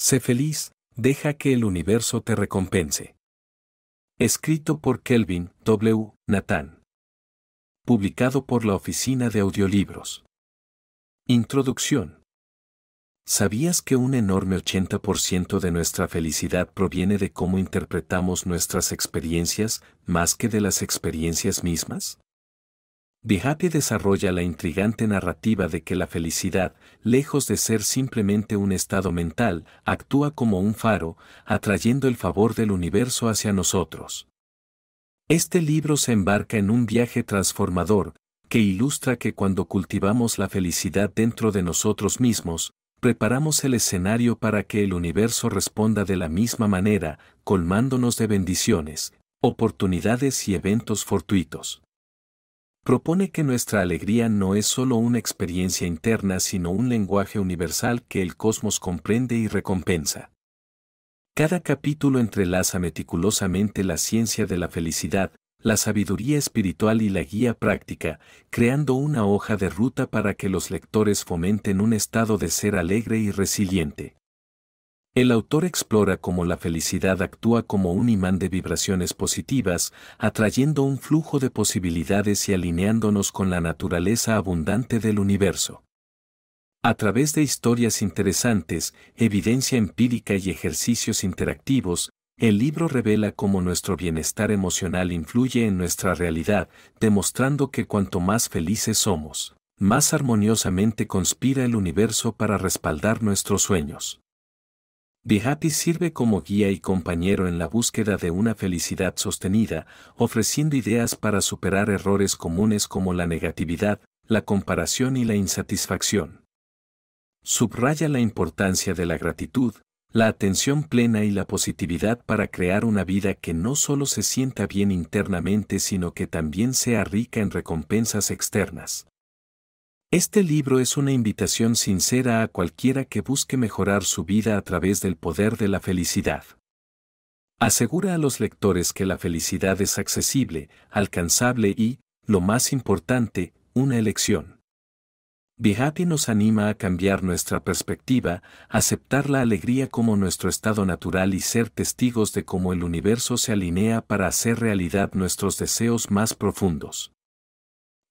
Sé feliz, deja que el universo te recompense. Escrito por Kelvin W. Nathan. Publicado por la Oficina de Audiolibros. Introducción. ¿Sabías que un enorme 80% de nuestra felicidad proviene de cómo interpretamos nuestras experiencias más que de las experiencias mismas? Happy desarrolla la intrigante narrativa de que la felicidad, lejos de ser simplemente un estado mental, actúa como un faro, atrayendo el favor del universo hacia nosotros. Este libro se embarca en un viaje transformador, que ilustra que cuando cultivamos la felicidad dentro de nosotros mismos, preparamos el escenario para que el universo responda de la misma manera, colmándonos de bendiciones, oportunidades y eventos fortuitos. Propone que nuestra alegría no es solo una experiencia interna, sino un lenguaje universal que el cosmos comprende y recompensa. Cada capítulo entrelaza meticulosamente la ciencia de la felicidad, la sabiduría espiritual y la guía práctica, creando una hoja de ruta para que los lectores fomenten un estado de ser alegre y resiliente. El autor explora cómo la felicidad actúa como un imán de vibraciones positivas, atrayendo un flujo de posibilidades y alineándonos con la naturaleza abundante del universo. A través de historias interesantes, evidencia empírica y ejercicios interactivos, el libro revela cómo nuestro bienestar emocional influye en nuestra realidad, demostrando que cuanto más felices somos, más armoniosamente conspira el universo para respaldar nuestros sueños. Bihati sirve como guía y compañero en la búsqueda de una felicidad sostenida, ofreciendo ideas para superar errores comunes como la negatividad, la comparación y la insatisfacción. Subraya la importancia de la gratitud, la atención plena y la positividad para crear una vida que no solo se sienta bien internamente sino que también sea rica en recompensas externas. Este libro es una invitación sincera a cualquiera que busque mejorar su vida a través del poder de la felicidad. Asegura a los lectores que la felicidad es accesible, alcanzable y, lo más importante, una elección. Bihati nos anima a cambiar nuestra perspectiva, aceptar la alegría como nuestro estado natural y ser testigos de cómo el universo se alinea para hacer realidad nuestros deseos más profundos.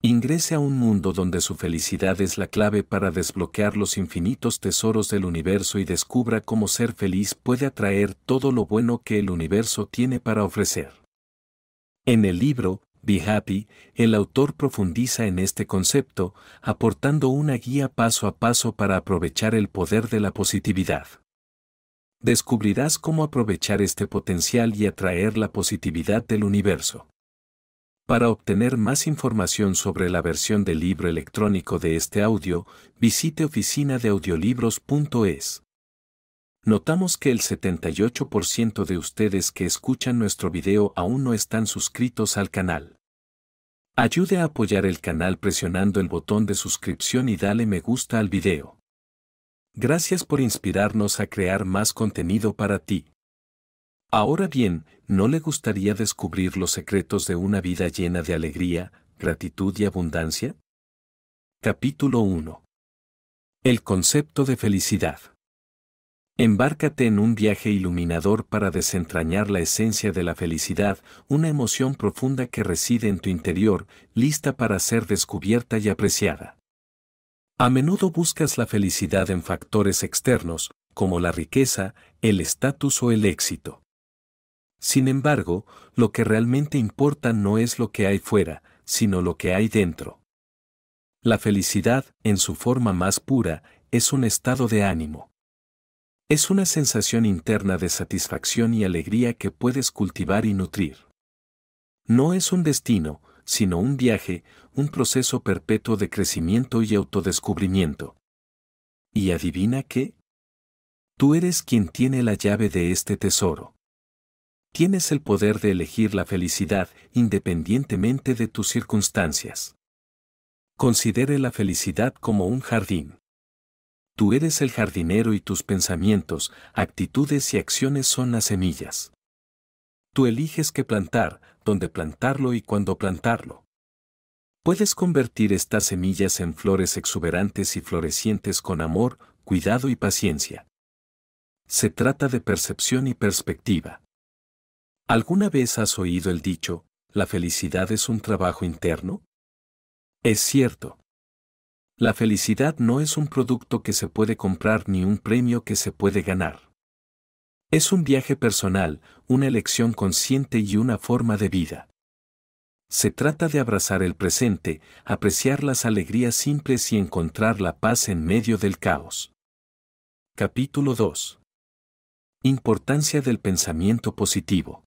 Ingrese a un mundo donde su felicidad es la clave para desbloquear los infinitos tesoros del universo y descubra cómo ser feliz puede atraer todo lo bueno que el universo tiene para ofrecer. En el libro, Be Happy, el autor profundiza en este concepto, aportando una guía paso a paso para aprovechar el poder de la positividad. Descubrirás cómo aprovechar este potencial y atraer la positividad del universo. Para obtener más información sobre la versión del libro electrónico de este audio, visite oficinadeaudiolibros.es. Notamos que el 78% de ustedes que escuchan nuestro video aún no están suscritos al canal. Ayude a apoyar el canal presionando el botón de suscripción y dale me gusta al video. Gracias por inspirarnos a crear más contenido para ti. Ahora bien, ¿no le gustaría descubrir los secretos de una vida llena de alegría, gratitud y abundancia? Capítulo 1. El concepto de felicidad. Embárcate en un viaje iluminador para desentrañar la esencia de la felicidad, una emoción profunda que reside en tu interior, lista para ser descubierta y apreciada. A menudo buscas la felicidad en factores externos, como la riqueza, el estatus o el éxito. Sin embargo, lo que realmente importa no es lo que hay fuera, sino lo que hay dentro. La felicidad, en su forma más pura, es un estado de ánimo. Es una sensación interna de satisfacción y alegría que puedes cultivar y nutrir. No es un destino, sino un viaje, un proceso perpetuo de crecimiento y autodescubrimiento. ¿Y adivina qué? Tú eres quien tiene la llave de este tesoro. Tienes el poder de elegir la felicidad independientemente de tus circunstancias. Considere la felicidad como un jardín. Tú eres el jardinero y tus pensamientos, actitudes y acciones son las semillas. Tú eliges qué plantar, dónde plantarlo y cuándo plantarlo. Puedes convertir estas semillas en flores exuberantes y florecientes con amor, cuidado y paciencia. Se trata de percepción y perspectiva. ¿Alguna vez has oído el dicho, la felicidad es un trabajo interno? Es cierto. La felicidad no es un producto que se puede comprar ni un premio que se puede ganar. Es un viaje personal, una elección consciente y una forma de vida. Se trata de abrazar el presente, apreciar las alegrías simples y encontrar la paz en medio del caos. Capítulo 2. Importancia del pensamiento positivo.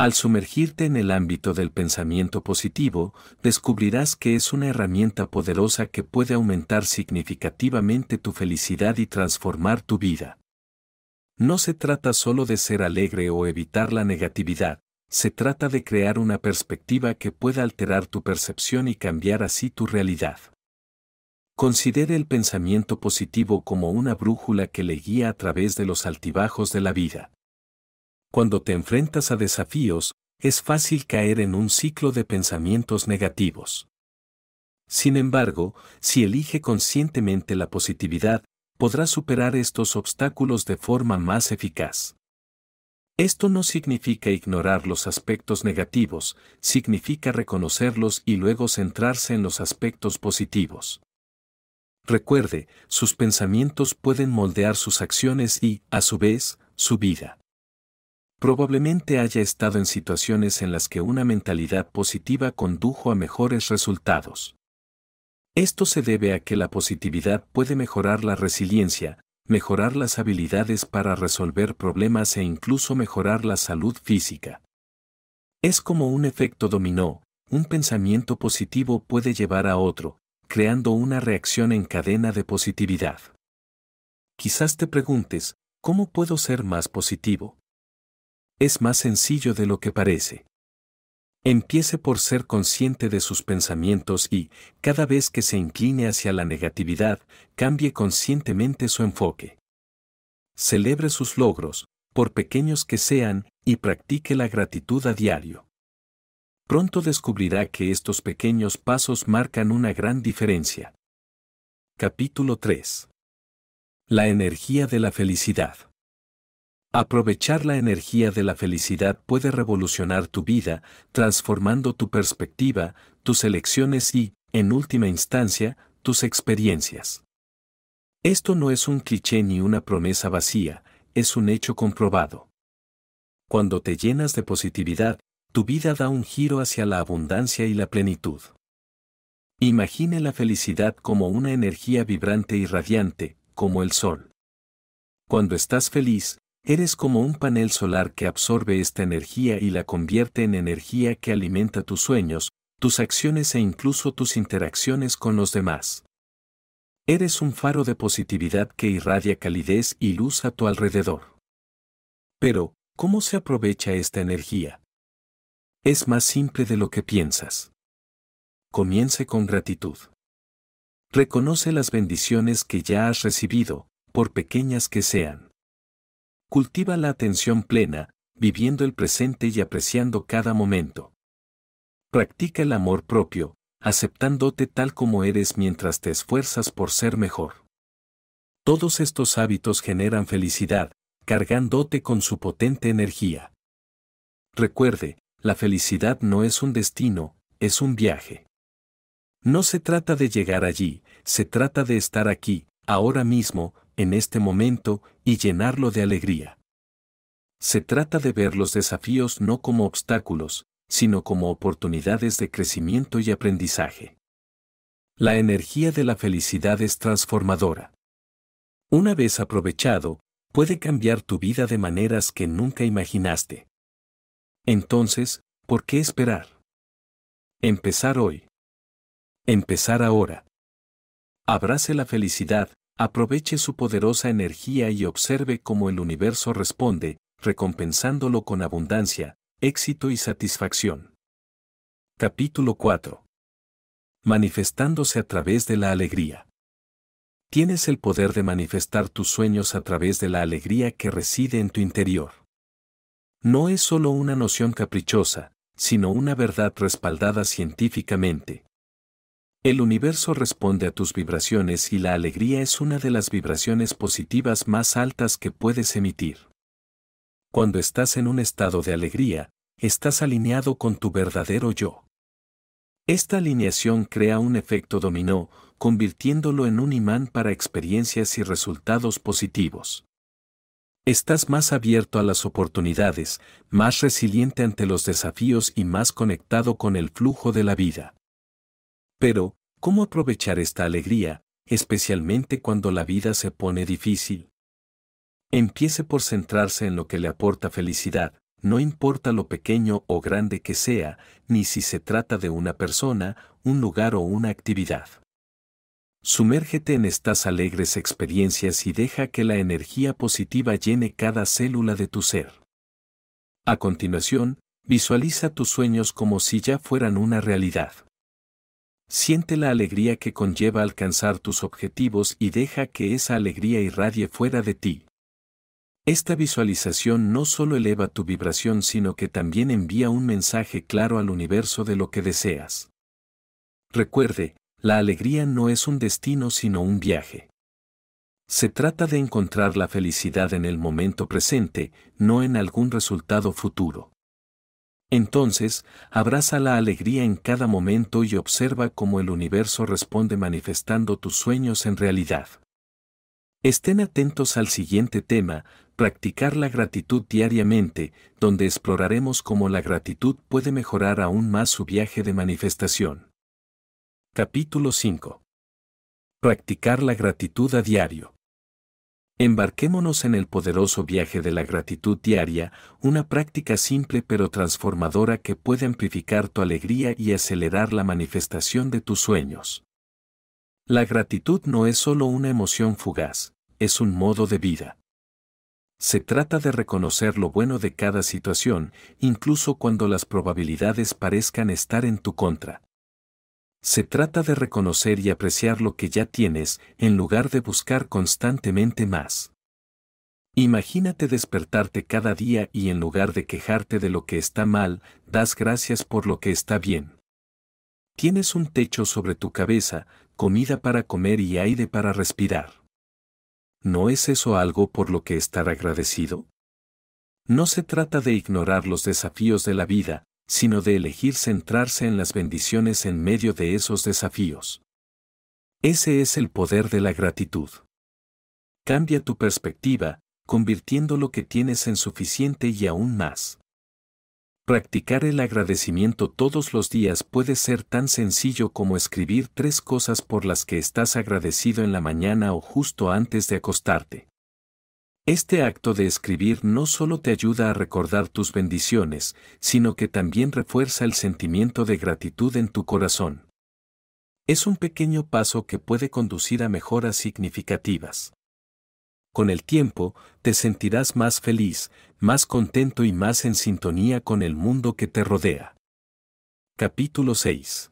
Al sumergirte en el ámbito del pensamiento positivo, descubrirás que es una herramienta poderosa que puede aumentar significativamente tu felicidad y transformar tu vida. No se trata solo de ser alegre o evitar la negatividad, se trata de crear una perspectiva que pueda alterar tu percepción y cambiar así tu realidad. Considere el pensamiento positivo como una brújula que le guía a través de los altibajos de la vida. Cuando te enfrentas a desafíos, es fácil caer en un ciclo de pensamientos negativos. Sin embargo, si elige conscientemente la positividad, podrá superar estos obstáculos de forma más eficaz. Esto no significa ignorar los aspectos negativos, significa reconocerlos y luego centrarse en los aspectos positivos. Recuerde, sus pensamientos pueden moldear sus acciones y, a su vez, su vida probablemente haya estado en situaciones en las que una mentalidad positiva condujo a mejores resultados. Esto se debe a que la positividad puede mejorar la resiliencia, mejorar las habilidades para resolver problemas e incluso mejorar la salud física. Es como un efecto dominó, un pensamiento positivo puede llevar a otro, creando una reacción en cadena de positividad. Quizás te preguntes, ¿cómo puedo ser más positivo? es más sencillo de lo que parece. Empiece por ser consciente de sus pensamientos y, cada vez que se incline hacia la negatividad, cambie conscientemente su enfoque. Celebre sus logros, por pequeños que sean, y practique la gratitud a diario. Pronto descubrirá que estos pequeños pasos marcan una gran diferencia. Capítulo 3. La energía de la felicidad. Aprovechar la energía de la felicidad puede revolucionar tu vida, transformando tu perspectiva, tus elecciones y, en última instancia, tus experiencias. Esto no es un cliché ni una promesa vacía, es un hecho comprobado. Cuando te llenas de positividad, tu vida da un giro hacia la abundancia y la plenitud. Imagine la felicidad como una energía vibrante y radiante, como el sol. Cuando estás feliz, Eres como un panel solar que absorbe esta energía y la convierte en energía que alimenta tus sueños, tus acciones e incluso tus interacciones con los demás. Eres un faro de positividad que irradia calidez y luz a tu alrededor. Pero, ¿cómo se aprovecha esta energía? Es más simple de lo que piensas. Comience con gratitud. Reconoce las bendiciones que ya has recibido, por pequeñas que sean. Cultiva la atención plena, viviendo el presente y apreciando cada momento. Practica el amor propio, aceptándote tal como eres mientras te esfuerzas por ser mejor. Todos estos hábitos generan felicidad, cargándote con su potente energía. Recuerde, la felicidad no es un destino, es un viaje. No se trata de llegar allí, se trata de estar aquí, ahora mismo, en este momento y llenarlo de alegría. Se trata de ver los desafíos no como obstáculos, sino como oportunidades de crecimiento y aprendizaje. La energía de la felicidad es transformadora. Una vez aprovechado, puede cambiar tu vida de maneras que nunca imaginaste. Entonces, ¿por qué esperar? Empezar hoy. Empezar ahora. Abrace la felicidad, Aproveche su poderosa energía y observe cómo el universo responde, recompensándolo con abundancia, éxito y satisfacción. Capítulo 4. Manifestándose a través de la alegría. Tienes el poder de manifestar tus sueños a través de la alegría que reside en tu interior. No es solo una noción caprichosa, sino una verdad respaldada científicamente. El universo responde a tus vibraciones y la alegría es una de las vibraciones positivas más altas que puedes emitir. Cuando estás en un estado de alegría, estás alineado con tu verdadero yo. Esta alineación crea un efecto dominó, convirtiéndolo en un imán para experiencias y resultados positivos. Estás más abierto a las oportunidades, más resiliente ante los desafíos y más conectado con el flujo de la vida. Pero, ¿Cómo aprovechar esta alegría, especialmente cuando la vida se pone difícil? Empiece por centrarse en lo que le aporta felicidad, no importa lo pequeño o grande que sea, ni si se trata de una persona, un lugar o una actividad. Sumérgete en estas alegres experiencias y deja que la energía positiva llene cada célula de tu ser. A continuación, visualiza tus sueños como si ya fueran una realidad. Siente la alegría que conlleva alcanzar tus objetivos y deja que esa alegría irradie fuera de ti. Esta visualización no solo eleva tu vibración sino que también envía un mensaje claro al universo de lo que deseas. Recuerde, la alegría no es un destino sino un viaje. Se trata de encontrar la felicidad en el momento presente, no en algún resultado futuro. Entonces, abraza la alegría en cada momento y observa cómo el universo responde manifestando tus sueños en realidad. Estén atentos al siguiente tema, practicar la gratitud diariamente, donde exploraremos cómo la gratitud puede mejorar aún más su viaje de manifestación. Capítulo 5. Practicar la gratitud a diario. Embarquémonos en el poderoso viaje de la gratitud diaria, una práctica simple pero transformadora que puede amplificar tu alegría y acelerar la manifestación de tus sueños. La gratitud no es solo una emoción fugaz, es un modo de vida. Se trata de reconocer lo bueno de cada situación, incluso cuando las probabilidades parezcan estar en tu contra. Se trata de reconocer y apreciar lo que ya tienes en lugar de buscar constantemente más. Imagínate despertarte cada día y en lugar de quejarte de lo que está mal, das gracias por lo que está bien. Tienes un techo sobre tu cabeza, comida para comer y aire para respirar. ¿No es eso algo por lo que estar agradecido? No se trata de ignorar los desafíos de la vida, sino de elegir centrarse en las bendiciones en medio de esos desafíos. Ese es el poder de la gratitud. Cambia tu perspectiva, convirtiendo lo que tienes en suficiente y aún más. Practicar el agradecimiento todos los días puede ser tan sencillo como escribir tres cosas por las que estás agradecido en la mañana o justo antes de acostarte. Este acto de escribir no solo te ayuda a recordar tus bendiciones, sino que también refuerza el sentimiento de gratitud en tu corazón. Es un pequeño paso que puede conducir a mejoras significativas. Con el tiempo, te sentirás más feliz, más contento y más en sintonía con el mundo que te rodea. Capítulo 6.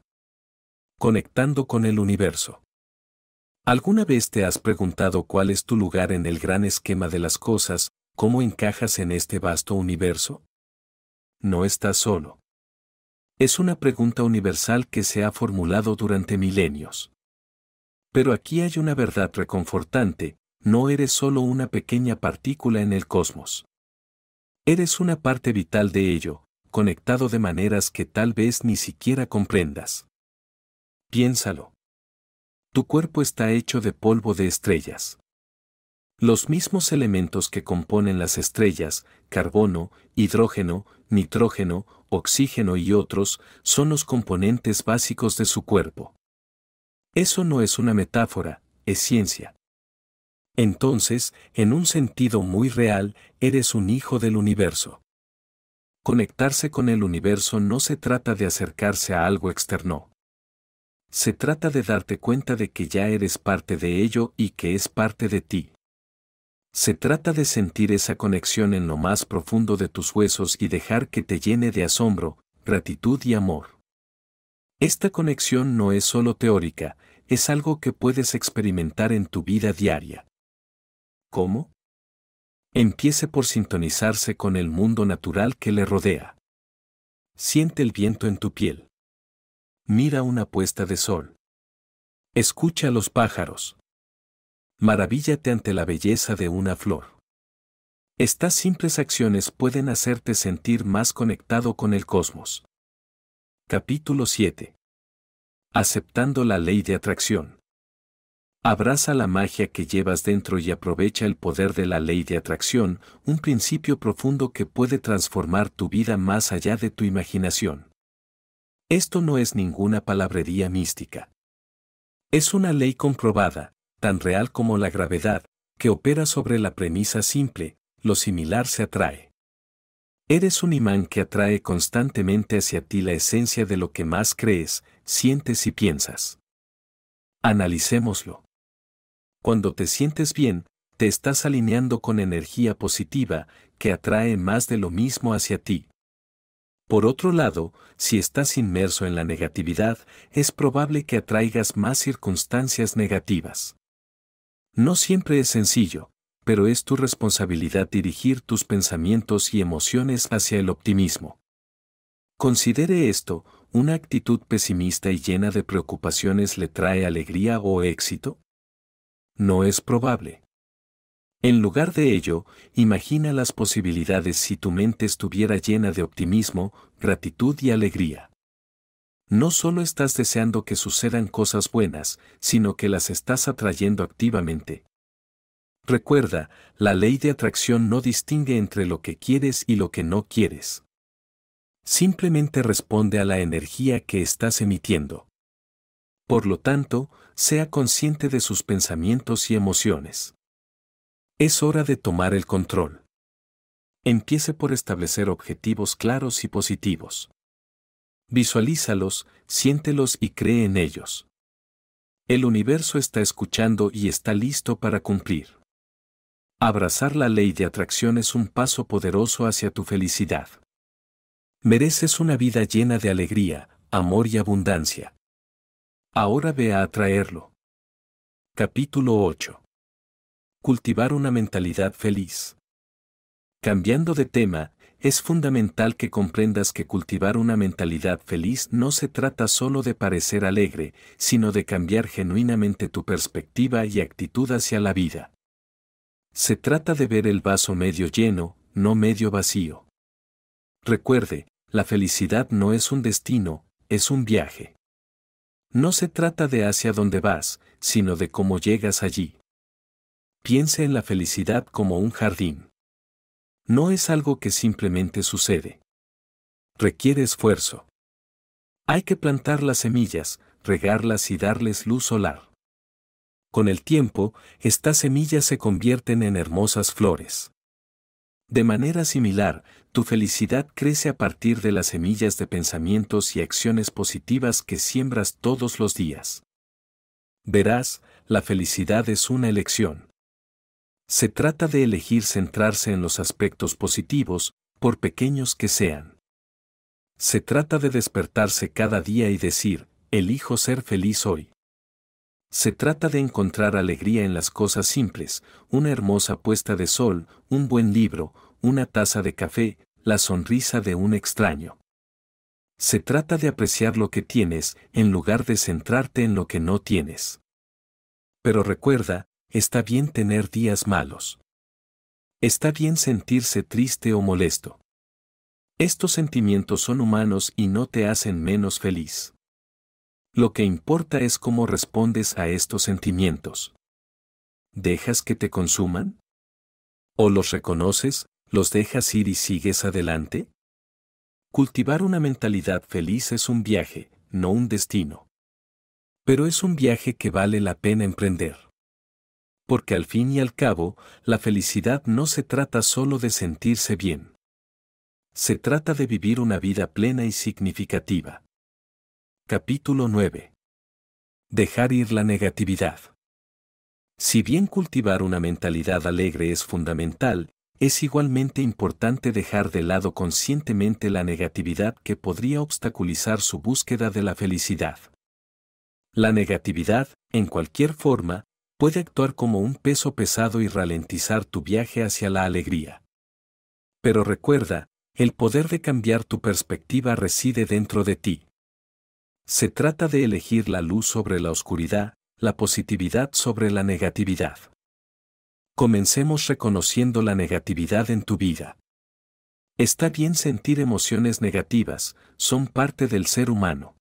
Conectando con el universo. ¿Alguna vez te has preguntado cuál es tu lugar en el gran esquema de las cosas, cómo encajas en este vasto universo? No estás solo. Es una pregunta universal que se ha formulado durante milenios. Pero aquí hay una verdad reconfortante, no eres solo una pequeña partícula en el cosmos. Eres una parte vital de ello, conectado de maneras que tal vez ni siquiera comprendas. Piénsalo tu cuerpo está hecho de polvo de estrellas. Los mismos elementos que componen las estrellas, carbono, hidrógeno, nitrógeno, oxígeno y otros, son los componentes básicos de su cuerpo. Eso no es una metáfora, es ciencia. Entonces, en un sentido muy real, eres un hijo del universo. Conectarse con el universo no se trata de acercarse a algo externo. Se trata de darte cuenta de que ya eres parte de ello y que es parte de ti. Se trata de sentir esa conexión en lo más profundo de tus huesos y dejar que te llene de asombro, gratitud y amor. Esta conexión no es solo teórica, es algo que puedes experimentar en tu vida diaria. ¿Cómo? Empiece por sintonizarse con el mundo natural que le rodea. Siente el viento en tu piel mira una puesta de sol. Escucha a los pájaros. Maravíllate ante la belleza de una flor. Estas simples acciones pueden hacerte sentir más conectado con el cosmos. Capítulo 7. Aceptando la ley de atracción. Abraza la magia que llevas dentro y aprovecha el poder de la ley de atracción, un principio profundo que puede transformar tu vida más allá de tu imaginación. Esto no es ninguna palabrería mística. Es una ley comprobada, tan real como la gravedad, que opera sobre la premisa simple, lo similar se atrae. Eres un imán que atrae constantemente hacia ti la esencia de lo que más crees, sientes y piensas. Analicémoslo. Cuando te sientes bien, te estás alineando con energía positiva que atrae más de lo mismo hacia ti, por otro lado, si estás inmerso en la negatividad, es probable que atraigas más circunstancias negativas. No siempre es sencillo, pero es tu responsabilidad dirigir tus pensamientos y emociones hacia el optimismo. Considere esto, ¿una actitud pesimista y llena de preocupaciones le trae alegría o éxito? No es probable. En lugar de ello, imagina las posibilidades si tu mente estuviera llena de optimismo, gratitud y alegría. No solo estás deseando que sucedan cosas buenas, sino que las estás atrayendo activamente. Recuerda, la ley de atracción no distingue entre lo que quieres y lo que no quieres. Simplemente responde a la energía que estás emitiendo. Por lo tanto, sea consciente de sus pensamientos y emociones. Es hora de tomar el control. Empiece por establecer objetivos claros y positivos. Visualízalos, siéntelos y cree en ellos. El universo está escuchando y está listo para cumplir. Abrazar la ley de atracción es un paso poderoso hacia tu felicidad. Mereces una vida llena de alegría, amor y abundancia. Ahora ve a atraerlo. Capítulo 8 cultivar una mentalidad feliz. Cambiando de tema, es fundamental que comprendas que cultivar una mentalidad feliz no se trata solo de parecer alegre, sino de cambiar genuinamente tu perspectiva y actitud hacia la vida. Se trata de ver el vaso medio lleno, no medio vacío. Recuerde, la felicidad no es un destino, es un viaje. No se trata de hacia dónde vas, sino de cómo llegas allí piense en la felicidad como un jardín. No es algo que simplemente sucede. Requiere esfuerzo. Hay que plantar las semillas, regarlas y darles luz solar. Con el tiempo, estas semillas se convierten en hermosas flores. De manera similar, tu felicidad crece a partir de las semillas de pensamientos y acciones positivas que siembras todos los días. Verás, la felicidad es una elección. Se trata de elegir centrarse en los aspectos positivos, por pequeños que sean. Se trata de despertarse cada día y decir, elijo ser feliz hoy. Se trata de encontrar alegría en las cosas simples, una hermosa puesta de sol, un buen libro, una taza de café, la sonrisa de un extraño. Se trata de apreciar lo que tienes en lugar de centrarte en lo que no tienes. Pero recuerda, Está bien tener días malos. Está bien sentirse triste o molesto. Estos sentimientos son humanos y no te hacen menos feliz. Lo que importa es cómo respondes a estos sentimientos. ¿Dejas que te consuman? ¿O los reconoces, los dejas ir y sigues adelante? Cultivar una mentalidad feliz es un viaje, no un destino. Pero es un viaje que vale la pena emprender porque al fin y al cabo, la felicidad no se trata solo de sentirse bien. Se trata de vivir una vida plena y significativa. Capítulo 9. Dejar ir la negatividad. Si bien cultivar una mentalidad alegre es fundamental, es igualmente importante dejar de lado conscientemente la negatividad que podría obstaculizar su búsqueda de la felicidad. La negatividad, en cualquier forma, puede actuar como un peso pesado y ralentizar tu viaje hacia la alegría. Pero recuerda, el poder de cambiar tu perspectiva reside dentro de ti. Se trata de elegir la luz sobre la oscuridad, la positividad sobre la negatividad. Comencemos reconociendo la negatividad en tu vida. Está bien sentir emociones negativas, son parte del ser humano.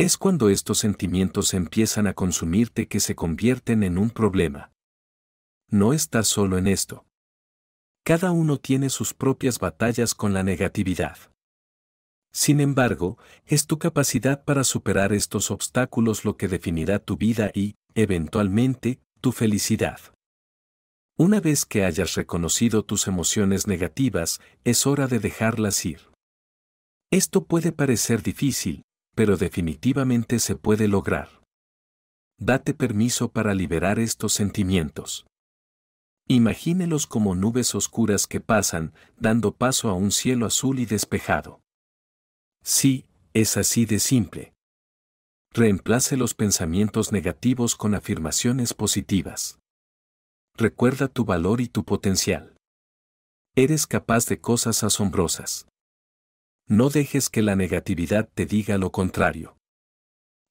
Es cuando estos sentimientos empiezan a consumirte que se convierten en un problema. No estás solo en esto. Cada uno tiene sus propias batallas con la negatividad. Sin embargo, es tu capacidad para superar estos obstáculos lo que definirá tu vida y, eventualmente, tu felicidad. Una vez que hayas reconocido tus emociones negativas, es hora de dejarlas ir. Esto puede parecer difícil, pero definitivamente se puede lograr. Date permiso para liberar estos sentimientos. Imagínelos como nubes oscuras que pasan, dando paso a un cielo azul y despejado. Sí, es así de simple. Reemplace los pensamientos negativos con afirmaciones positivas. Recuerda tu valor y tu potencial. Eres capaz de cosas asombrosas no dejes que la negatividad te diga lo contrario.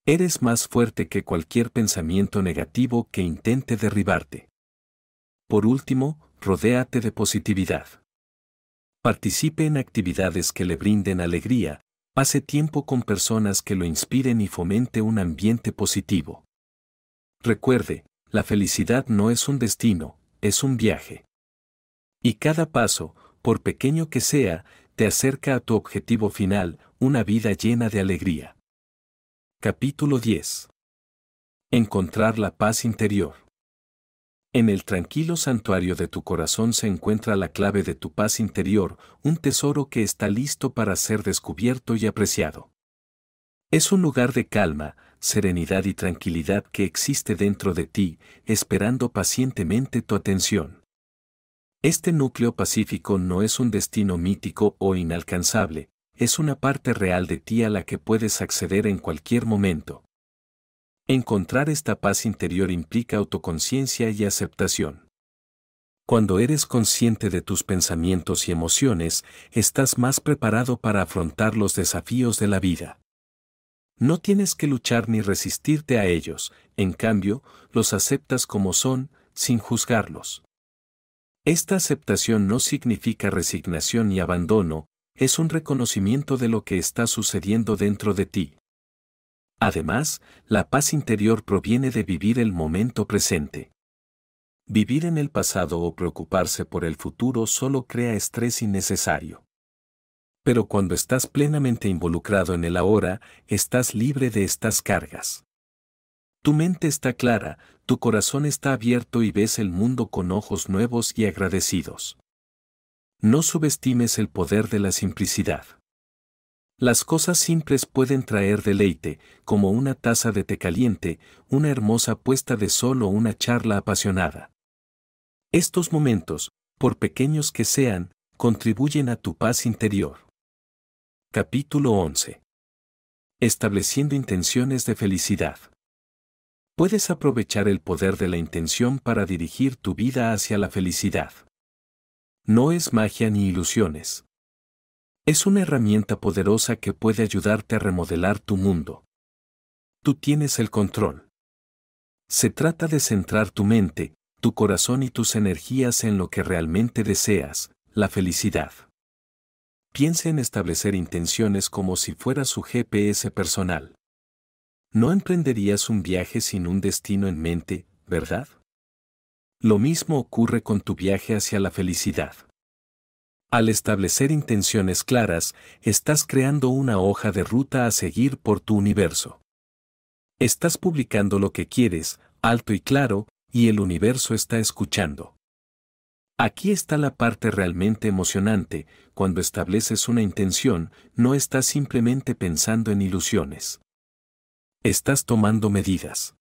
Eres más fuerte que cualquier pensamiento negativo que intente derribarte. Por último, rodéate de positividad. Participe en actividades que le brinden alegría, pase tiempo con personas que lo inspiren y fomente un ambiente positivo. Recuerde, la felicidad no es un destino, es un viaje. Y cada paso, por pequeño que sea, te acerca a tu objetivo final, una vida llena de alegría. Capítulo 10. Encontrar la paz interior. En el tranquilo santuario de tu corazón se encuentra la clave de tu paz interior, un tesoro que está listo para ser descubierto y apreciado. Es un lugar de calma, serenidad y tranquilidad que existe dentro de ti, esperando pacientemente tu atención. Este núcleo pacífico no es un destino mítico o inalcanzable, es una parte real de ti a la que puedes acceder en cualquier momento. Encontrar esta paz interior implica autoconciencia y aceptación. Cuando eres consciente de tus pensamientos y emociones, estás más preparado para afrontar los desafíos de la vida. No tienes que luchar ni resistirte a ellos, en cambio, los aceptas como son, sin juzgarlos. Esta aceptación no significa resignación ni abandono, es un reconocimiento de lo que está sucediendo dentro de ti. Además, la paz interior proviene de vivir el momento presente. Vivir en el pasado o preocuparse por el futuro solo crea estrés innecesario. Pero cuando estás plenamente involucrado en el ahora, estás libre de estas cargas. Tu mente está clara, tu corazón está abierto y ves el mundo con ojos nuevos y agradecidos. No subestimes el poder de la simplicidad. Las cosas simples pueden traer deleite, como una taza de té caliente, una hermosa puesta de sol o una charla apasionada. Estos momentos, por pequeños que sean, contribuyen a tu paz interior. Capítulo 11. Estableciendo intenciones de felicidad puedes aprovechar el poder de la intención para dirigir tu vida hacia la felicidad. No es magia ni ilusiones. Es una herramienta poderosa que puede ayudarte a remodelar tu mundo. Tú tienes el control. Se trata de centrar tu mente, tu corazón y tus energías en lo que realmente deseas, la felicidad. Piensa en establecer intenciones como si fuera su GPS personal. No emprenderías un viaje sin un destino en mente, ¿verdad? Lo mismo ocurre con tu viaje hacia la felicidad. Al establecer intenciones claras, estás creando una hoja de ruta a seguir por tu universo. Estás publicando lo que quieres, alto y claro, y el universo está escuchando. Aquí está la parte realmente emocionante, cuando estableces una intención, no estás simplemente pensando en ilusiones. Estás tomando medidas.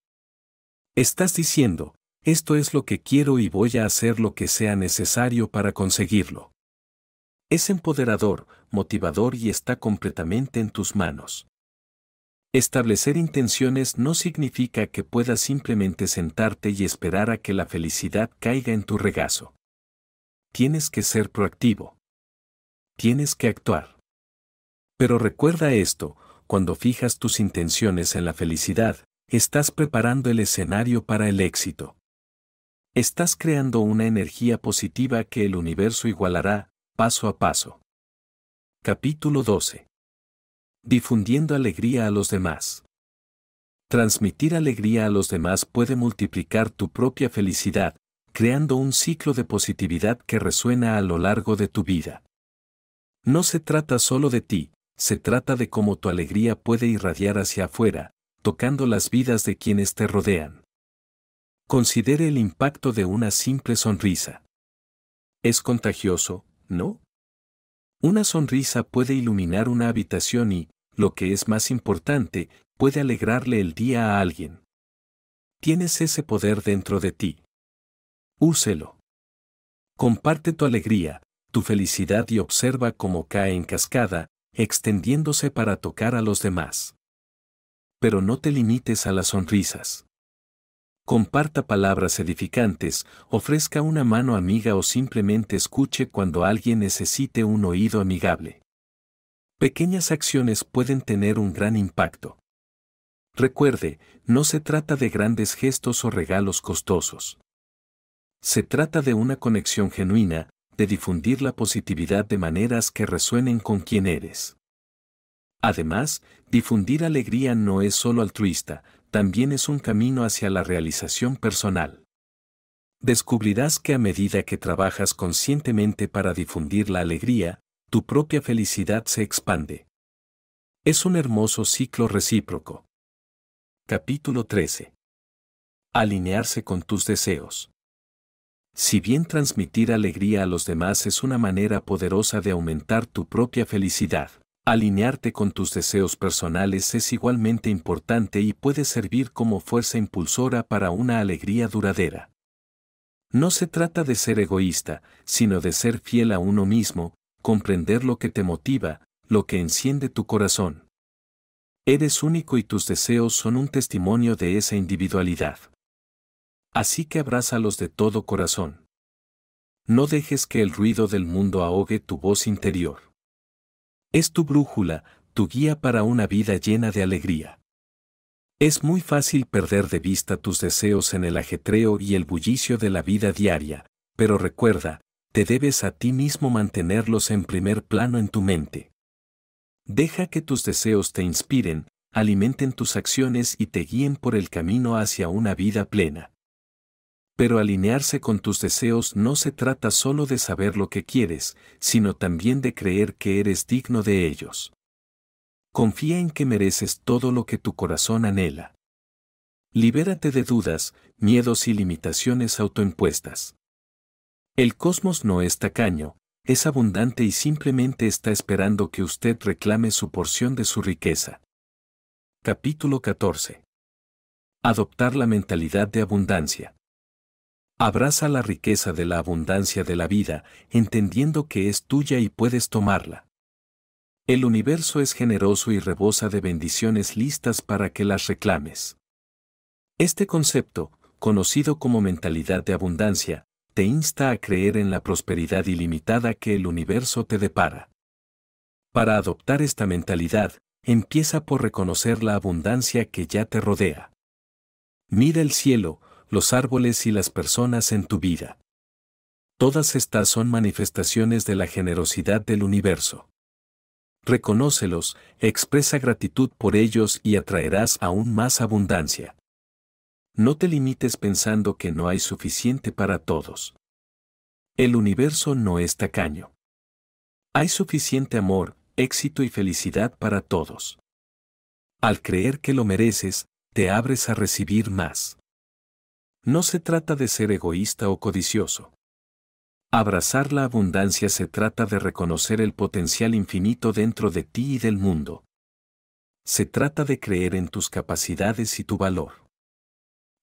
Estás diciendo, esto es lo que quiero y voy a hacer lo que sea necesario para conseguirlo. Es empoderador, motivador y está completamente en tus manos. Establecer intenciones no significa que puedas simplemente sentarte y esperar a que la felicidad caiga en tu regazo. Tienes que ser proactivo. Tienes que actuar. Pero recuerda esto, cuando fijas tus intenciones en la felicidad, estás preparando el escenario para el éxito. Estás creando una energía positiva que el universo igualará, paso a paso. Capítulo 12. Difundiendo alegría a los demás. Transmitir alegría a los demás puede multiplicar tu propia felicidad, creando un ciclo de positividad que resuena a lo largo de tu vida. No se trata solo de ti, se trata de cómo tu alegría puede irradiar hacia afuera, tocando las vidas de quienes te rodean. Considere el impacto de una simple sonrisa. Es contagioso, ¿no? Una sonrisa puede iluminar una habitación y, lo que es más importante, puede alegrarle el día a alguien. Tienes ese poder dentro de ti. Úselo. Comparte tu alegría, tu felicidad y observa cómo cae en cascada, extendiéndose para tocar a los demás. Pero no te limites a las sonrisas. Comparta palabras edificantes, ofrezca una mano amiga o simplemente escuche cuando alguien necesite un oído amigable. Pequeñas acciones pueden tener un gran impacto. Recuerde, no se trata de grandes gestos o regalos costosos. Se trata de una conexión genuina, de difundir la positividad de maneras que resuenen con quien eres. Además, difundir alegría no es solo altruista, también es un camino hacia la realización personal. Descubrirás que a medida que trabajas conscientemente para difundir la alegría, tu propia felicidad se expande. Es un hermoso ciclo recíproco. Capítulo 13. Alinearse con tus deseos. Si bien transmitir alegría a los demás es una manera poderosa de aumentar tu propia felicidad, alinearte con tus deseos personales es igualmente importante y puede servir como fuerza impulsora para una alegría duradera. No se trata de ser egoísta, sino de ser fiel a uno mismo, comprender lo que te motiva, lo que enciende tu corazón. Eres único y tus deseos son un testimonio de esa individualidad. Así que abrázalos de todo corazón. No dejes que el ruido del mundo ahogue tu voz interior. Es tu brújula, tu guía para una vida llena de alegría. Es muy fácil perder de vista tus deseos en el ajetreo y el bullicio de la vida diaria, pero recuerda, te debes a ti mismo mantenerlos en primer plano en tu mente. Deja que tus deseos te inspiren, alimenten tus acciones y te guíen por el camino hacia una vida plena. Pero alinearse con tus deseos no se trata solo de saber lo que quieres, sino también de creer que eres digno de ellos. Confía en que mereces todo lo que tu corazón anhela. Libérate de dudas, miedos y limitaciones autoimpuestas. El cosmos no es tacaño, es abundante y simplemente está esperando que usted reclame su porción de su riqueza. Capítulo 14. Adoptar la mentalidad de abundancia. Abraza la riqueza de la abundancia de la vida, entendiendo que es tuya y puedes tomarla. El universo es generoso y rebosa de bendiciones listas para que las reclames. Este concepto, conocido como mentalidad de abundancia, te insta a creer en la prosperidad ilimitada que el universo te depara. Para adoptar esta mentalidad, empieza por reconocer la abundancia que ya te rodea. Mira el cielo, los árboles y las personas en tu vida. Todas estas son manifestaciones de la generosidad del universo. Reconócelos, expresa gratitud por ellos y atraerás aún más abundancia. No te limites pensando que no hay suficiente para todos. El universo no es tacaño. Hay suficiente amor, éxito y felicidad para todos. Al creer que lo mereces, te abres a recibir más. No se trata de ser egoísta o codicioso. Abrazar la abundancia se trata de reconocer el potencial infinito dentro de ti y del mundo. Se trata de creer en tus capacidades y tu valor.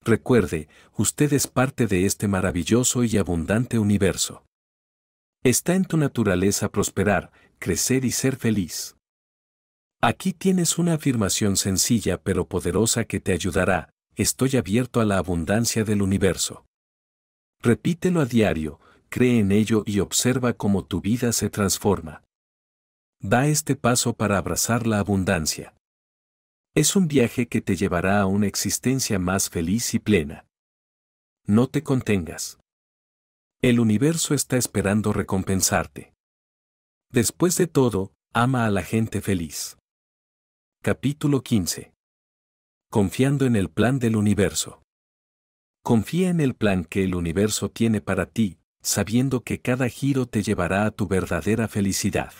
Recuerde, usted es parte de este maravilloso y abundante universo. Está en tu naturaleza prosperar, crecer y ser feliz. Aquí tienes una afirmación sencilla pero poderosa que te ayudará, estoy abierto a la abundancia del universo. Repítelo a diario, cree en ello y observa cómo tu vida se transforma. Da este paso para abrazar la abundancia. Es un viaje que te llevará a una existencia más feliz y plena. No te contengas. El universo está esperando recompensarte. Después de todo, ama a la gente feliz. Capítulo 15 confiando en el plan del universo. Confía en el plan que el universo tiene para ti, sabiendo que cada giro te llevará a tu verdadera felicidad.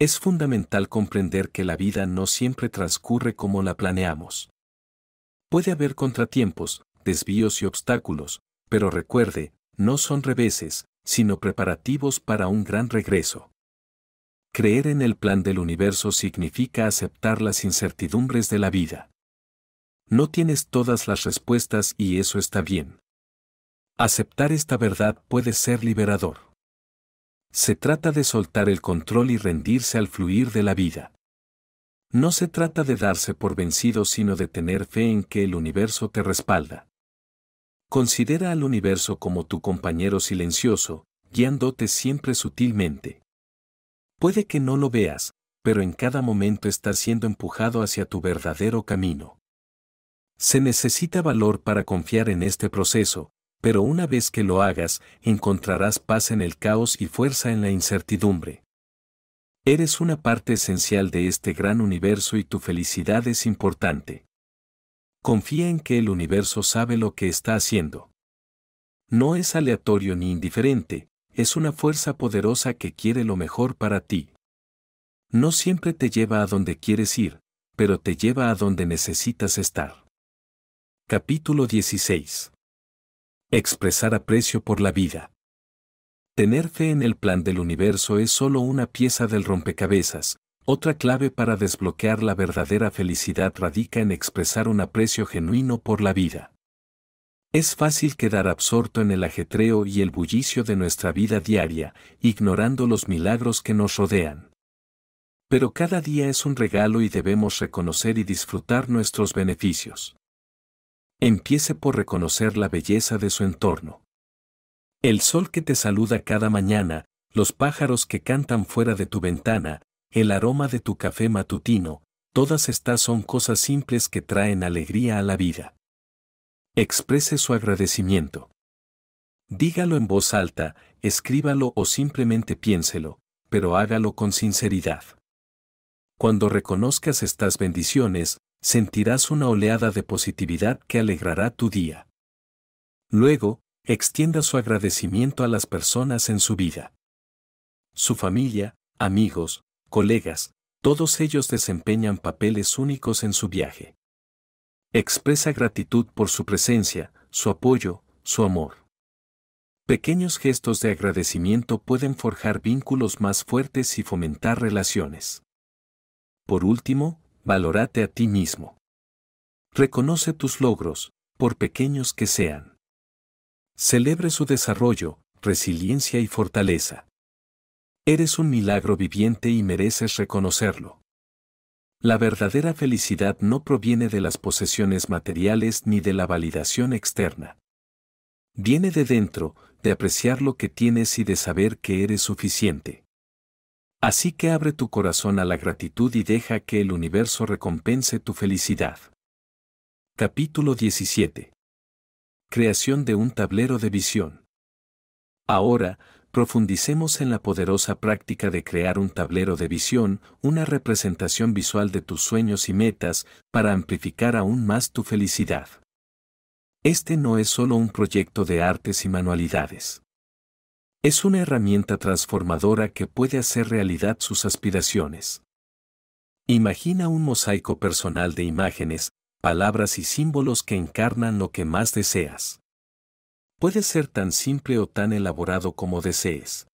Es fundamental comprender que la vida no siempre transcurre como la planeamos. Puede haber contratiempos, desvíos y obstáculos, pero recuerde, no son reveses, sino preparativos para un gran regreso. Creer en el plan del universo significa aceptar las incertidumbres de la vida. No tienes todas las respuestas y eso está bien. Aceptar esta verdad puede ser liberador. Se trata de soltar el control y rendirse al fluir de la vida. No se trata de darse por vencido sino de tener fe en que el universo te respalda. Considera al universo como tu compañero silencioso, guiándote siempre sutilmente. Puede que no lo veas, pero en cada momento estás siendo empujado hacia tu verdadero camino. Se necesita valor para confiar en este proceso, pero una vez que lo hagas, encontrarás paz en el caos y fuerza en la incertidumbre. Eres una parte esencial de este gran universo y tu felicidad es importante. Confía en que el universo sabe lo que está haciendo. No es aleatorio ni indiferente, es una fuerza poderosa que quiere lo mejor para ti. No siempre te lleva a donde quieres ir, pero te lleva a donde necesitas estar. Capítulo 16. Expresar aprecio por la vida. Tener fe en el plan del universo es solo una pieza del rompecabezas. Otra clave para desbloquear la verdadera felicidad radica en expresar un aprecio genuino por la vida. Es fácil quedar absorto en el ajetreo y el bullicio de nuestra vida diaria, ignorando los milagros que nos rodean. Pero cada día es un regalo y debemos reconocer y disfrutar nuestros beneficios. Empiece por reconocer la belleza de su entorno. El sol que te saluda cada mañana, los pájaros que cantan fuera de tu ventana, el aroma de tu café matutino, todas estas son cosas simples que traen alegría a la vida. Exprese su agradecimiento. Dígalo en voz alta, escríbalo o simplemente piénselo, pero hágalo con sinceridad. Cuando reconozcas estas bendiciones, sentirás una oleada de positividad que alegrará tu día. Luego, extienda su agradecimiento a las personas en su vida. Su familia, amigos, colegas, todos ellos desempeñan papeles únicos en su viaje. Expresa gratitud por su presencia, su apoyo, su amor. Pequeños gestos de agradecimiento pueden forjar vínculos más fuertes y fomentar relaciones. Por último, valórate a ti mismo. Reconoce tus logros, por pequeños que sean. Celebre su desarrollo, resiliencia y fortaleza. Eres un milagro viviente y mereces reconocerlo. La verdadera felicidad no proviene de las posesiones materiales ni de la validación externa. Viene de dentro, de apreciar lo que tienes y de saber que eres suficiente. Así que abre tu corazón a la gratitud y deja que el universo recompense tu felicidad. Capítulo 17. Creación de un tablero de visión. Ahora, profundicemos en la poderosa práctica de crear un tablero de visión, una representación visual de tus sueños y metas, para amplificar aún más tu felicidad. Este no es solo un proyecto de artes y manualidades. Es una herramienta transformadora que puede hacer realidad sus aspiraciones. Imagina un mosaico personal de imágenes, palabras y símbolos que encarnan lo que más deseas. Puede ser tan simple o tan elaborado como desees.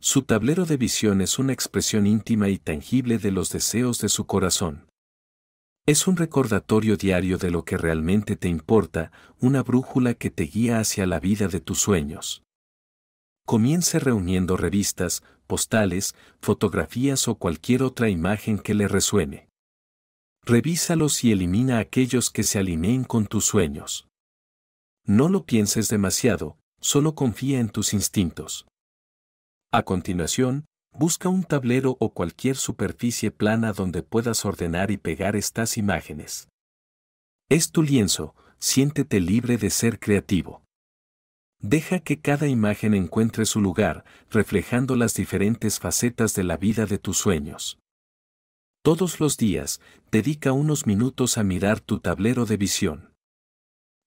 Su tablero de visión es una expresión íntima y tangible de los deseos de su corazón. Es un recordatorio diario de lo que realmente te importa, una brújula que te guía hacia la vida de tus sueños comience reuniendo revistas, postales, fotografías o cualquier otra imagen que le resuene. Revísalos y elimina aquellos que se alineen con tus sueños. No lo pienses demasiado, solo confía en tus instintos. A continuación, busca un tablero o cualquier superficie plana donde puedas ordenar y pegar estas imágenes. Es tu lienzo, siéntete libre de ser creativo. Deja que cada imagen encuentre su lugar, reflejando las diferentes facetas de la vida de tus sueños. Todos los días, dedica unos minutos a mirar tu tablero de visión.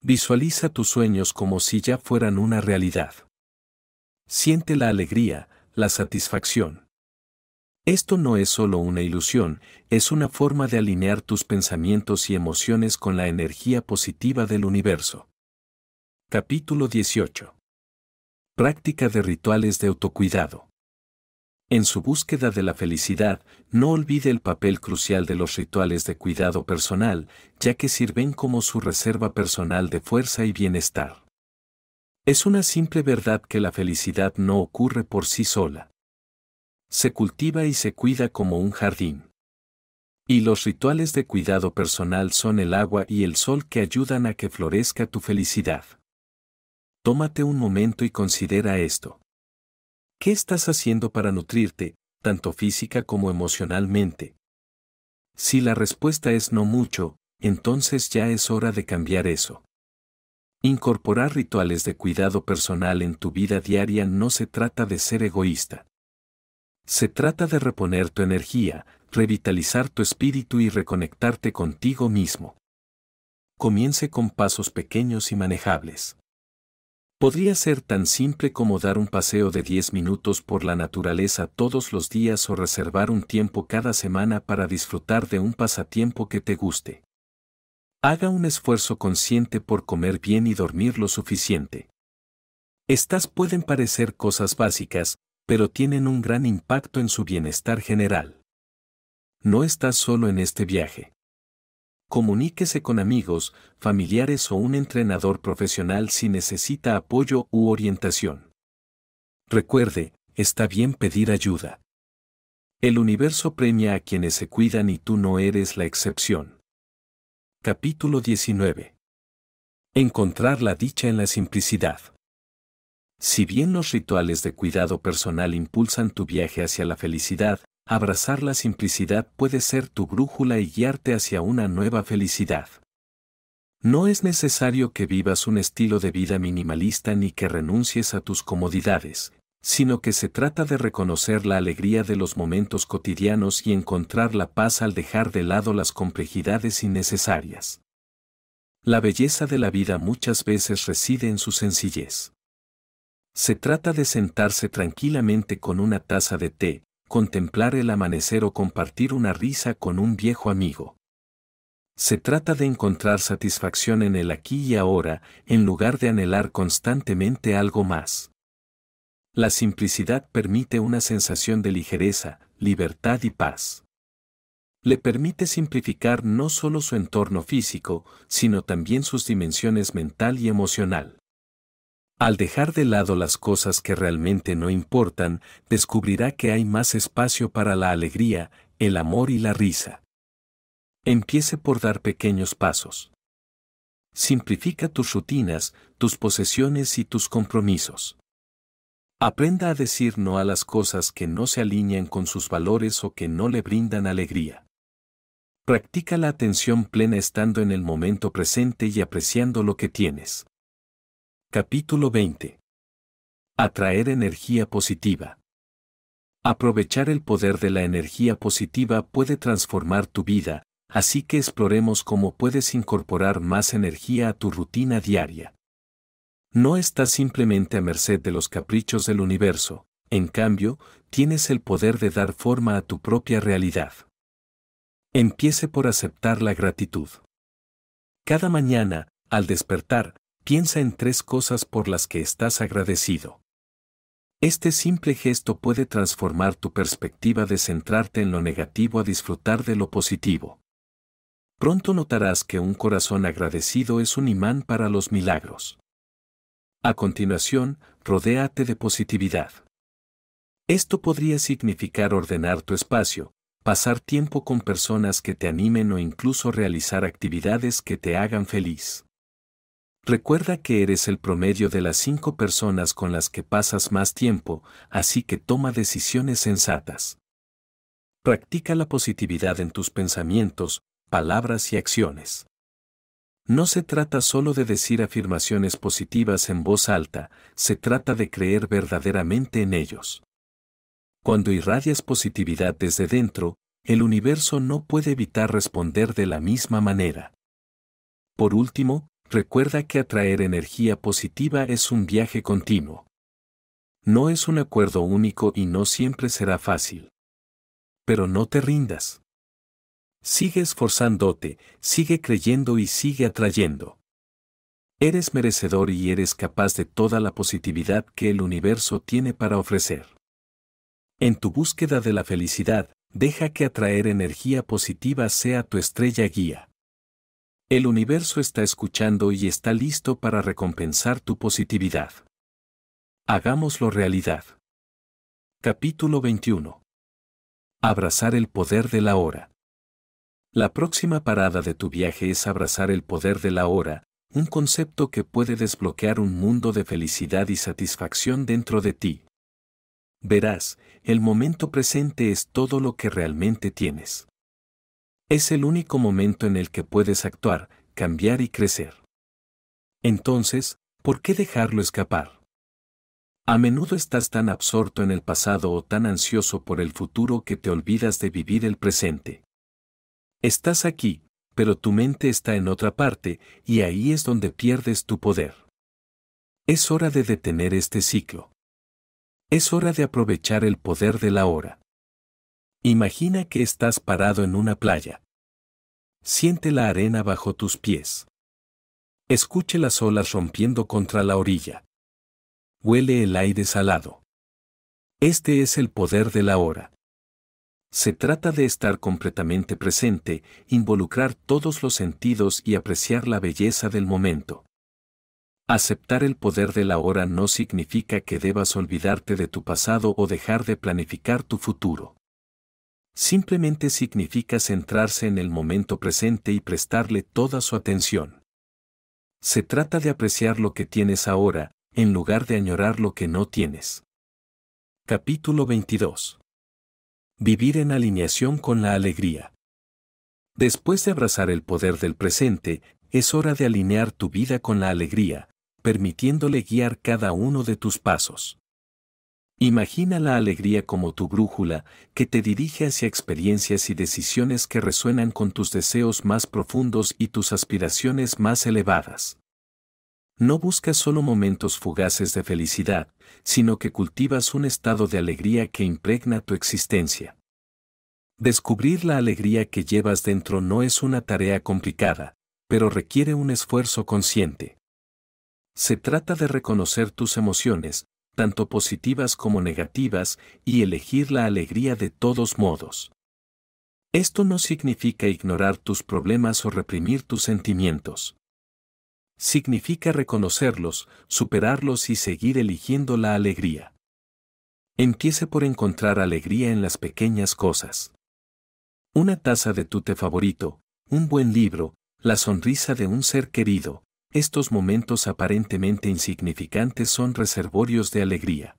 Visualiza tus sueños como si ya fueran una realidad. Siente la alegría, la satisfacción. Esto no es solo una ilusión, es una forma de alinear tus pensamientos y emociones con la energía positiva del universo. Capítulo 18. Práctica de rituales de autocuidado. En su búsqueda de la felicidad, no olvide el papel crucial de los rituales de cuidado personal, ya que sirven como su reserva personal de fuerza y bienestar. Es una simple verdad que la felicidad no ocurre por sí sola. Se cultiva y se cuida como un jardín. Y los rituales de cuidado personal son el agua y el sol que ayudan a que florezca tu felicidad. Tómate un momento y considera esto. ¿Qué estás haciendo para nutrirte, tanto física como emocionalmente? Si la respuesta es no mucho, entonces ya es hora de cambiar eso. Incorporar rituales de cuidado personal en tu vida diaria no se trata de ser egoísta. Se trata de reponer tu energía, revitalizar tu espíritu y reconectarte contigo mismo. Comience con pasos pequeños y manejables. Podría ser tan simple como dar un paseo de 10 minutos por la naturaleza todos los días o reservar un tiempo cada semana para disfrutar de un pasatiempo que te guste. Haga un esfuerzo consciente por comer bien y dormir lo suficiente. Estas pueden parecer cosas básicas, pero tienen un gran impacto en su bienestar general. No estás solo en este viaje comuníquese con amigos, familiares o un entrenador profesional si necesita apoyo u orientación. Recuerde, está bien pedir ayuda. El universo premia a quienes se cuidan y tú no eres la excepción. Capítulo 19. Encontrar la dicha en la simplicidad. Si bien los rituales de cuidado personal impulsan tu viaje hacia la felicidad, abrazar la simplicidad puede ser tu brújula y guiarte hacia una nueva felicidad. No es necesario que vivas un estilo de vida minimalista ni que renuncies a tus comodidades, sino que se trata de reconocer la alegría de los momentos cotidianos y encontrar la paz al dejar de lado las complejidades innecesarias. La belleza de la vida muchas veces reside en su sencillez. Se trata de sentarse tranquilamente con una taza de té, contemplar el amanecer o compartir una risa con un viejo amigo. Se trata de encontrar satisfacción en el aquí y ahora, en lugar de anhelar constantemente algo más. La simplicidad permite una sensación de ligereza, libertad y paz. Le permite simplificar no solo su entorno físico, sino también sus dimensiones mental y emocional. Al dejar de lado las cosas que realmente no importan, descubrirá que hay más espacio para la alegría, el amor y la risa. Empiece por dar pequeños pasos. Simplifica tus rutinas, tus posesiones y tus compromisos. Aprenda a decir no a las cosas que no se alinean con sus valores o que no le brindan alegría. Practica la atención plena estando en el momento presente y apreciando lo que tienes. Capítulo 20. Atraer energía positiva. Aprovechar el poder de la energía positiva puede transformar tu vida, así que exploremos cómo puedes incorporar más energía a tu rutina diaria. No estás simplemente a merced de los caprichos del universo, en cambio, tienes el poder de dar forma a tu propia realidad. Empiece por aceptar la gratitud. Cada mañana, al despertar, Piensa en tres cosas por las que estás agradecido. Este simple gesto puede transformar tu perspectiva de centrarte en lo negativo a disfrutar de lo positivo. Pronto notarás que un corazón agradecido es un imán para los milagros. A continuación, rodéate de positividad. Esto podría significar ordenar tu espacio, pasar tiempo con personas que te animen o incluso realizar actividades que te hagan feliz. Recuerda que eres el promedio de las cinco personas con las que pasas más tiempo, así que toma decisiones sensatas. Practica la positividad en tus pensamientos, palabras y acciones. No se trata solo de decir afirmaciones positivas en voz alta, se trata de creer verdaderamente en ellos. Cuando irradias positividad desde dentro, el universo no puede evitar responder de la misma manera. Por último, recuerda que atraer energía positiva es un viaje continuo. No es un acuerdo único y no siempre será fácil. Pero no te rindas. Sigue esforzándote, sigue creyendo y sigue atrayendo. Eres merecedor y eres capaz de toda la positividad que el universo tiene para ofrecer. En tu búsqueda de la felicidad, deja que atraer energía positiva sea tu estrella guía. El universo está escuchando y está listo para recompensar tu positividad. Hagámoslo realidad. Capítulo 21. Abrazar el poder de la hora. La próxima parada de tu viaje es abrazar el poder de la hora, un concepto que puede desbloquear un mundo de felicidad y satisfacción dentro de ti. Verás, el momento presente es todo lo que realmente tienes. Es el único momento en el que puedes actuar, cambiar y crecer. Entonces, ¿por qué dejarlo escapar? A menudo estás tan absorto en el pasado o tan ansioso por el futuro que te olvidas de vivir el presente. Estás aquí, pero tu mente está en otra parte y ahí es donde pierdes tu poder. Es hora de detener este ciclo. Es hora de aprovechar el poder de la hora. Imagina que estás parado en una playa. Siente la arena bajo tus pies. Escuche las olas rompiendo contra la orilla. Huele el aire salado. Este es el poder de la hora. Se trata de estar completamente presente, involucrar todos los sentidos y apreciar la belleza del momento. Aceptar el poder de la hora no significa que debas olvidarte de tu pasado o dejar de planificar tu futuro simplemente significa centrarse en el momento presente y prestarle toda su atención. Se trata de apreciar lo que tienes ahora, en lugar de añorar lo que no tienes. Capítulo 22. Vivir en alineación con la alegría. Después de abrazar el poder del presente, es hora de alinear tu vida con la alegría, permitiéndole guiar cada uno de tus pasos. Imagina la alegría como tu brújula, que te dirige hacia experiencias y decisiones que resuenan con tus deseos más profundos y tus aspiraciones más elevadas. No buscas solo momentos fugaces de felicidad, sino que cultivas un estado de alegría que impregna tu existencia. Descubrir la alegría que llevas dentro no es una tarea complicada, pero requiere un esfuerzo consciente. Se trata de reconocer tus emociones, tanto positivas como negativas, y elegir la alegría de todos modos. Esto no significa ignorar tus problemas o reprimir tus sentimientos. Significa reconocerlos, superarlos y seguir eligiendo la alegría. Empiece por encontrar alegría en las pequeñas cosas. Una taza de tu té favorito, un buen libro, la sonrisa de un ser querido, estos momentos aparentemente insignificantes son reservorios de alegría.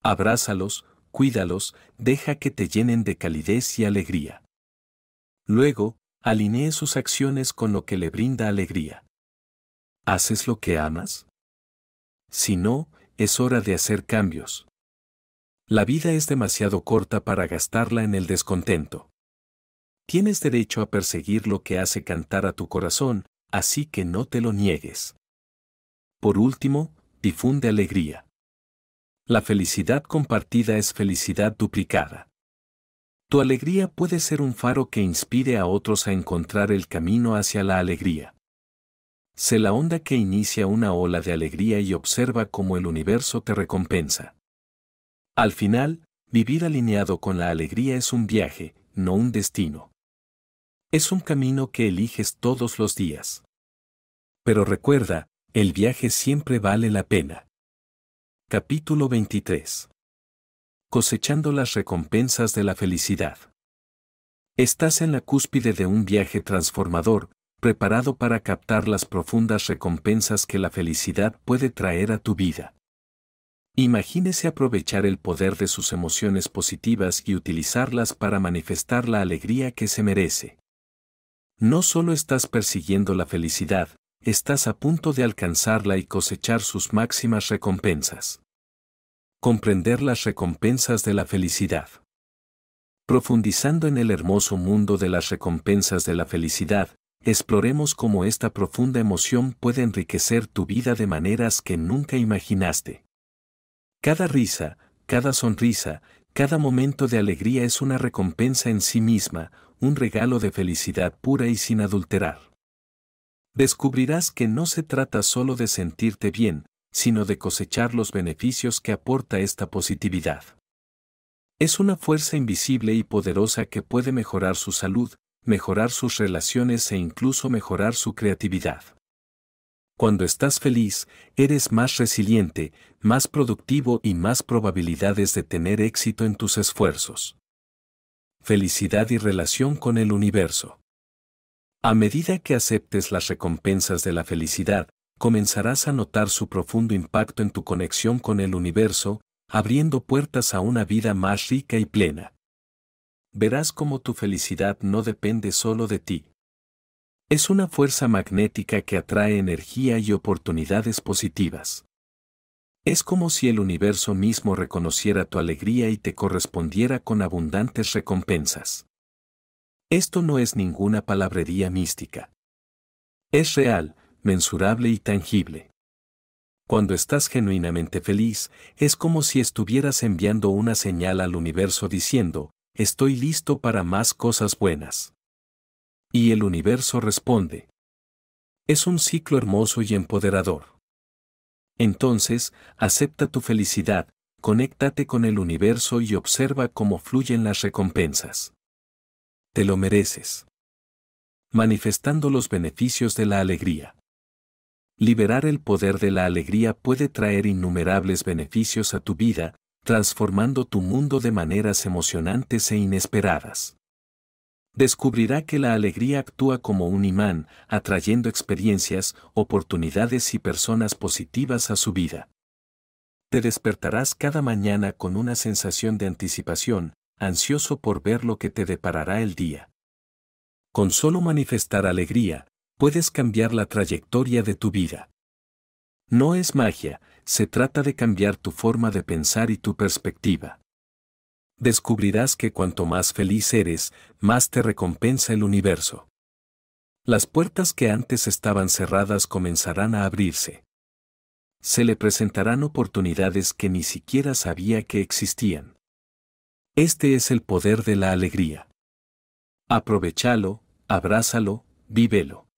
Abrázalos, cuídalos, deja que te llenen de calidez y alegría. Luego, alinee sus acciones con lo que le brinda alegría. ¿Haces lo que amas? Si no, es hora de hacer cambios. La vida es demasiado corta para gastarla en el descontento. Tienes derecho a perseguir lo que hace cantar a tu corazón, así que no te lo niegues. Por último, difunde alegría. La felicidad compartida es felicidad duplicada. Tu alegría puede ser un faro que inspire a otros a encontrar el camino hacia la alegría. Sé la onda que inicia una ola de alegría y observa cómo el universo te recompensa. Al final, vivir alineado con la alegría es un viaje, no un destino. Es un camino que eliges todos los días. Pero recuerda, el viaje siempre vale la pena. Capítulo 23. Cosechando las recompensas de la felicidad. Estás en la cúspide de un viaje transformador, preparado para captar las profundas recompensas que la felicidad puede traer a tu vida. Imagínese aprovechar el poder de sus emociones positivas y utilizarlas para manifestar la alegría que se merece. No solo estás persiguiendo la felicidad, estás a punto de alcanzarla y cosechar sus máximas recompensas. Comprender las recompensas de la felicidad. Profundizando en el hermoso mundo de las recompensas de la felicidad, exploremos cómo esta profunda emoción puede enriquecer tu vida de maneras que nunca imaginaste. Cada risa, cada sonrisa, cada momento de alegría es una recompensa en sí misma, un regalo de felicidad pura y sin adulterar. Descubrirás que no se trata solo de sentirte bien, sino de cosechar los beneficios que aporta esta positividad. Es una fuerza invisible y poderosa que puede mejorar su salud, mejorar sus relaciones e incluso mejorar su creatividad. Cuando estás feliz, eres más resiliente, más productivo y más probabilidades de tener éxito en tus esfuerzos felicidad y relación con el universo. A medida que aceptes las recompensas de la felicidad, comenzarás a notar su profundo impacto en tu conexión con el universo, abriendo puertas a una vida más rica y plena. Verás cómo tu felicidad no depende solo de ti. Es una fuerza magnética que atrae energía y oportunidades positivas. Es como si el universo mismo reconociera tu alegría y te correspondiera con abundantes recompensas. Esto no es ninguna palabrería mística. Es real, mensurable y tangible. Cuando estás genuinamente feliz, es como si estuvieras enviando una señal al universo diciendo, estoy listo para más cosas buenas. Y el universo responde. Es un ciclo hermoso y empoderador. Entonces, acepta tu felicidad, conéctate con el universo y observa cómo fluyen las recompensas. Te lo mereces. Manifestando los beneficios de la alegría. Liberar el poder de la alegría puede traer innumerables beneficios a tu vida, transformando tu mundo de maneras emocionantes e inesperadas descubrirá que la alegría actúa como un imán, atrayendo experiencias, oportunidades y personas positivas a su vida. Te despertarás cada mañana con una sensación de anticipación, ansioso por ver lo que te deparará el día. Con solo manifestar alegría, puedes cambiar la trayectoria de tu vida. No es magia, se trata de cambiar tu forma de pensar y tu perspectiva descubrirás que cuanto más feliz eres, más te recompensa el universo. Las puertas que antes estaban cerradas comenzarán a abrirse. Se le presentarán oportunidades que ni siquiera sabía que existían. Este es el poder de la alegría. Aprovechalo, abrázalo, vívelo.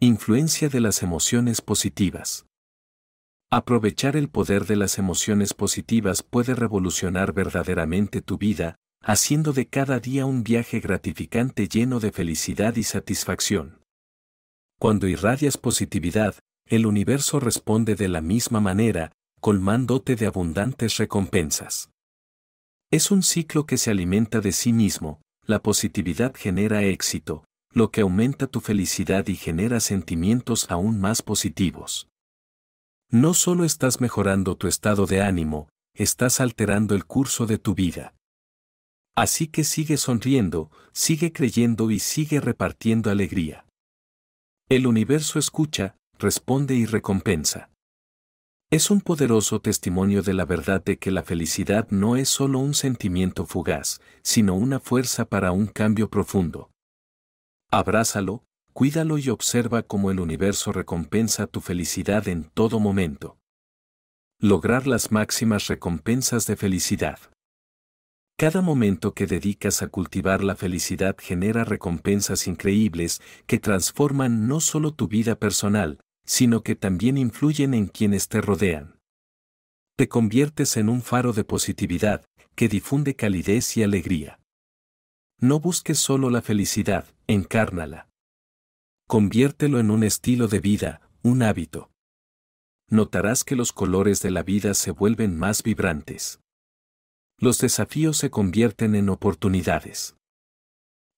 Influencia de las emociones positivas. Aprovechar el poder de las emociones positivas puede revolucionar verdaderamente tu vida, haciendo de cada día un viaje gratificante lleno de felicidad y satisfacción. Cuando irradias positividad, el universo responde de la misma manera, colmándote de abundantes recompensas. Es un ciclo que se alimenta de sí mismo, la positividad genera éxito, lo que aumenta tu felicidad y genera sentimientos aún más positivos. No solo estás mejorando tu estado de ánimo, estás alterando el curso de tu vida. Así que sigue sonriendo, sigue creyendo y sigue repartiendo alegría. El universo escucha, responde y recompensa. Es un poderoso testimonio de la verdad de que la felicidad no es solo un sentimiento fugaz, sino una fuerza para un cambio profundo. Abrázalo, cuídalo y observa cómo el universo recompensa tu felicidad en todo momento. Lograr las máximas recompensas de felicidad. Cada momento que dedicas a cultivar la felicidad genera recompensas increíbles que transforman no solo tu vida personal, sino que también influyen en quienes te rodean. Te conviertes en un faro de positividad que difunde calidez y alegría. No busques solo la felicidad, encárnala. Conviértelo en un estilo de vida, un hábito. Notarás que los colores de la vida se vuelven más vibrantes. Los desafíos se convierten en oportunidades.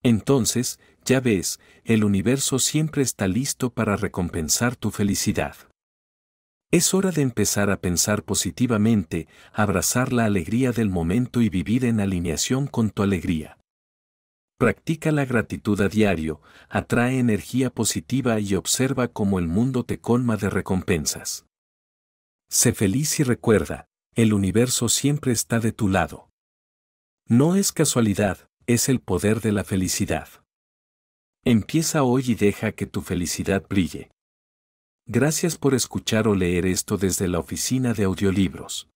Entonces, ya ves, el universo siempre está listo para recompensar tu felicidad. Es hora de empezar a pensar positivamente, abrazar la alegría del momento y vivir en alineación con tu alegría. Practica la gratitud a diario, atrae energía positiva y observa cómo el mundo te colma de recompensas. Sé feliz y recuerda, el universo siempre está de tu lado. No es casualidad, es el poder de la felicidad. Empieza hoy y deja que tu felicidad brille. Gracias por escuchar o leer esto desde la oficina de audiolibros.